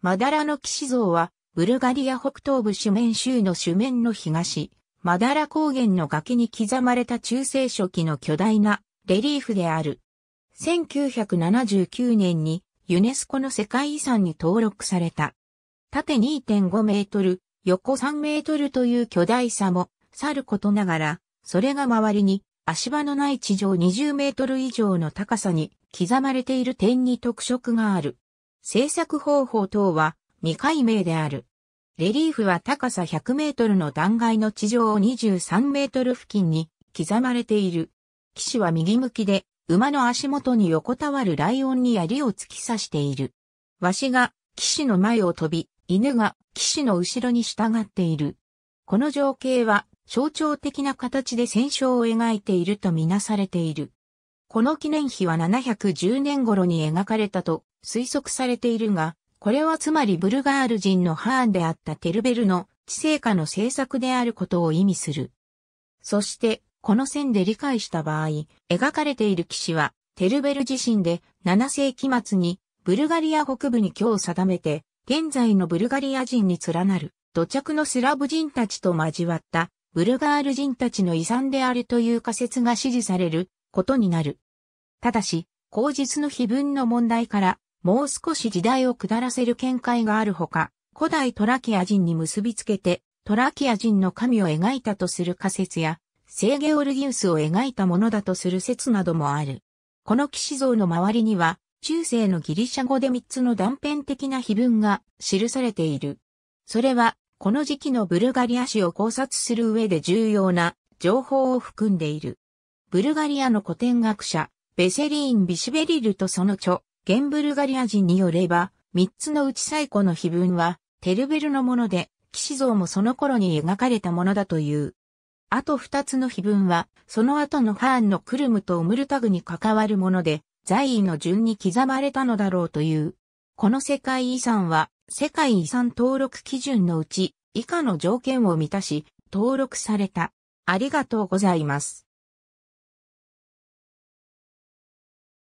マダラの騎士像は、ブルガリア北東部主面州の主面の東、マダラ高原の崖に刻まれた中世初期の巨大なレリーフである。1979年にユネスコの世界遺産に登録された。縦2.5メートル、横3メートルという巨大さも、さることながら、それが周りに足場のない地上20メートル以上の高さに刻まれている点に特色がある。制作方法等は未解明である。レリーフは高さ100メートルの断崖の地上を23メートル付近に刻まれている。騎士は右向きで馬の足元に横たわるライオンに槍を突き刺している。わしが騎士の前を飛び、犬が騎士の後ろに従っている。この情景は象徴的な形で戦勝を描いているとみなされている。この記念碑は710年頃に描かれたと推測されているが、これはつまりブルガール人のハーンであったテルベルの知性化の政策であることを意味する。そして、この線で理解した場合、描かれている騎士は、テルベル自身で7世紀末にブルガリア北部に今日定めて、現在のブルガリア人に連なる土着のスラブ人たちと交わったブルガール人たちの遺産であるという仮説が支持されることになる。ただし、口実の碑文の問題からもう少し時代を下らせる見解があるほか、古代トラキア人に結びつけて、トラキア人の神を描いたとする仮説や、聖ゲオルギウスを描いたものだとする説などもある。この騎士像の周りには、中世のギリシャ語で3つの断片的な碑文が記されている。それは、この時期のブルガリア史を考察する上で重要な情報を含んでいる。ブルガリアの古典学者、ベセリーン・ビシュベリルとその著、ゲンブルガリア人によれば、三つのうち最古の碑文は、テルベルのもので、騎士像もその頃に描かれたものだという。あと二つの碑文は、その後のハーンのクルムとオムルタグに関わるもので、在位の順に刻まれたのだろうという。この世界遺産は、世界遺産登録基準のうち、以下の条件を満たし、登録された。ありがとうございます。